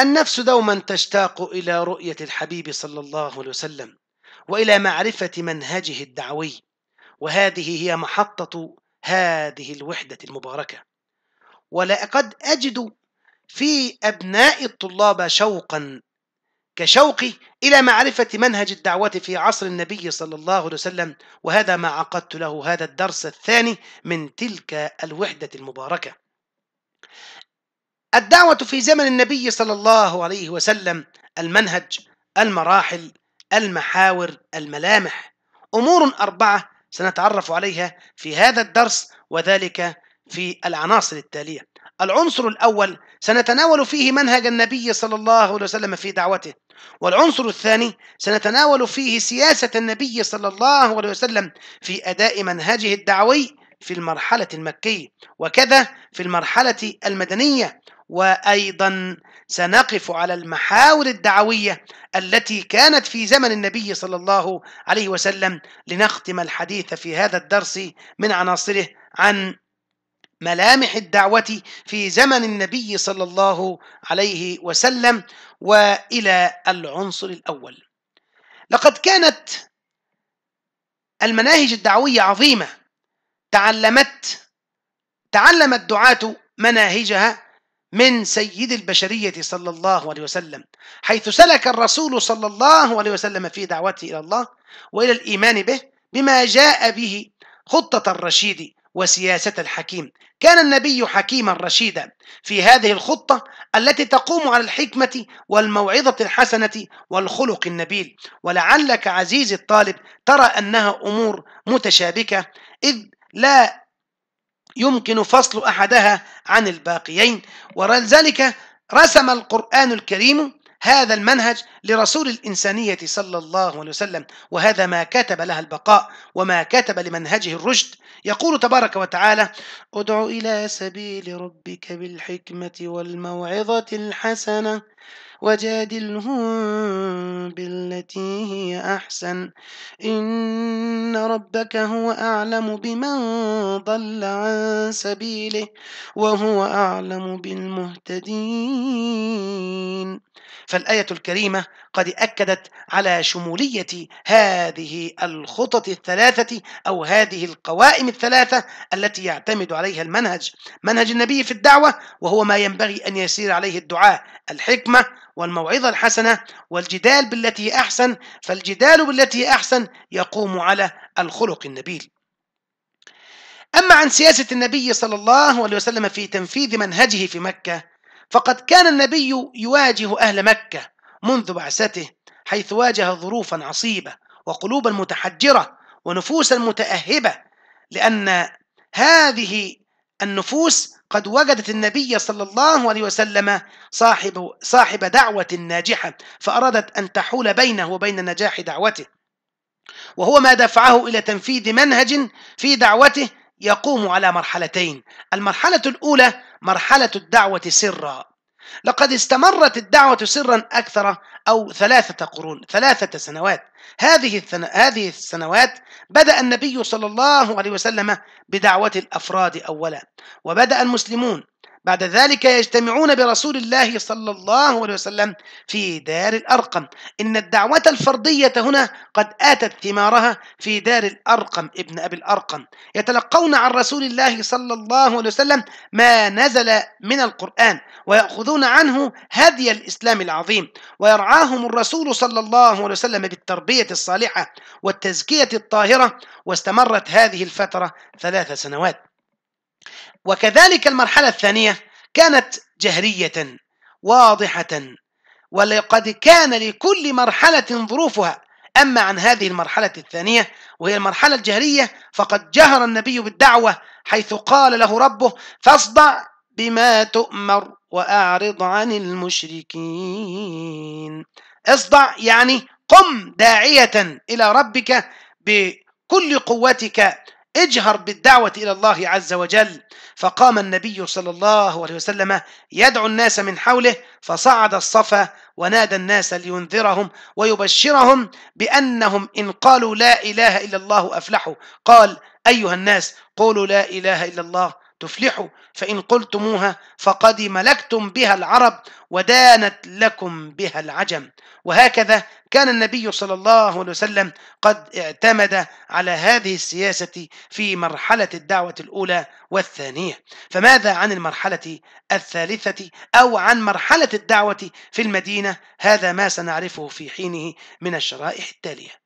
النفس دوما تشتاق إلى رؤية الحبيب صلى الله عليه وسلم وإلى معرفة منهجه الدعوي وهذه هي محطة هذه الوحدة المباركة ولقد أجد في أبناء الطلاب شوقا كشوقي إلى معرفة منهج الدعوة في عصر النبي صلى الله عليه وسلم وهذا ما عقدت له هذا الدرس الثاني من تلك الوحدة المباركة الدعوة في زمن النبي صلى الله عليه وسلم المنهج المراحل المحاور الملامح أمور أربعة سنتعرف عليها في هذا الدرس وذلك في العناصر التالية العنصر الأول سنتناول فيه منهج النبي صلى الله عليه وسلم في دعوته والعنصر الثاني سنتناول فيه سياسة النبي صلى الله عليه وسلم في أداء منهجه الدعوي في المرحلة المكية وكذا في المرحلة المدنية وايضا سنقف على المحاور الدعويه التي كانت في زمن النبي صلى الله عليه وسلم لنختم الحديث في هذا الدرس من عناصره عن ملامح الدعوة في زمن النبي صلى الله عليه وسلم وإلى العنصر الأول. لقد كانت المناهج الدعوية عظيمة تعلمت تعلم الدعاة مناهجها من سيد البشرية صلى الله عليه وسلم حيث سلك الرسول صلى الله عليه وسلم في دعوته إلى الله وإلى الإيمان به بما جاء به خطة الرشيد وسياسة الحكيم كان النبي حكيما رشيدا في هذه الخطة التي تقوم على الحكمة والموعظة الحسنة والخلق النبيل ولعلك عزيزي الطالب ترى أنها أمور متشابكة إذ لا يمكن فصل أحدها عن الباقيين ولذلك رسم القرآن الكريم هذا المنهج لرسول الإنسانية صلى الله عليه وسلم وهذا ما كتب لها البقاء وما كتب لمنهجه الرشد يقول تبارك وتعالى ادع إلى سبيل ربك بالحكمة والموعظة الحسنة وجادلهم بالتي هي أحسن إن ربك هو أعلم بمن ضل عن سبيله وهو أعلم بالمهتدين فالآية الكريمة قد أكدت على شمولية هذه الخطط الثلاثة أو هذه القوائم الثلاثة التي يعتمد عليها المنهج منهج النبي في الدعوة وهو ما ينبغي أن يسير عليه الدعاء الحكمة والموعظة الحسنة والجدال بالتي أحسن فالجدال بالتي أحسن يقوم على الخلق النبيل أما عن سياسة النبي صلى الله عليه وسلم في تنفيذ منهجه في مكة فقد كان النبي يواجه أهل مكة منذ بعثته حيث واجه ظروفا عصيبة وقلوبا متحجرة ونفوسا متأهبة لأن هذه النفوس قد وجدت النبي صلى الله عليه وسلم صاحب صاحب دعوة ناجحة فأرادت أن تحول بينه وبين نجاح دعوته وهو ما دفعه إلى تنفيذ منهج في دعوته يقوم على مرحلتين المرحلة الأولى مرحلة الدعوة سرا لقد استمرت الدعوة سرا أكثر أو ثلاثة قرون ثلاثة سنوات هذه هذه السنوات بدأ النبي صلى الله عليه وسلم بدعوة الأفراد أولا وبدأ المسلمون بعد ذلك يجتمعون برسول الله صلى الله عليه وسلم في دار الأرقم إن الدعوة الفردية هنا قد آتت ثمارها في دار الأرقم ابن أبي الأرقم يتلقون عن رسول الله صلى الله عليه وسلم ما نزل من القرآن ويأخذون عنه هدي الإسلام العظيم ويرعاهم الرسول صلى الله عليه وسلم بالتربية الصالحة والتزكية الطاهرة واستمرت هذه الفترة ثلاث سنوات وكذلك المرحلة الثانية كانت جهرية واضحة ولقد كان لكل مرحلة ظروفها أما عن هذه المرحلة الثانية وهي المرحلة الجهرية فقد جهر النبي بالدعوة حيث قال له ربه فاصدع بما تؤمر وأعرض عن المشركين اصدع يعني قم داعية إلى ربك بكل قوتك اجهر بالدعوة إلى الله عز وجل فقام النبي صلى الله عليه وسلم يدعو الناس من حوله فصعد الصفا ونادى الناس لينذرهم ويبشرهم بأنهم إن قالوا لا إله إلا الله أفلحوا قال أيها الناس قولوا لا إله إلا الله تفلحوا فإن قلتموها فقد ملكتم بها العرب ودانت لكم بها العجم وهكذا كان النبي صلى الله عليه وسلم قد اعتمد على هذه السياسة في مرحلة الدعوة الأولى والثانية فماذا عن المرحلة الثالثة أو عن مرحلة الدعوة في المدينة هذا ما سنعرفه في حينه من الشرائح التالية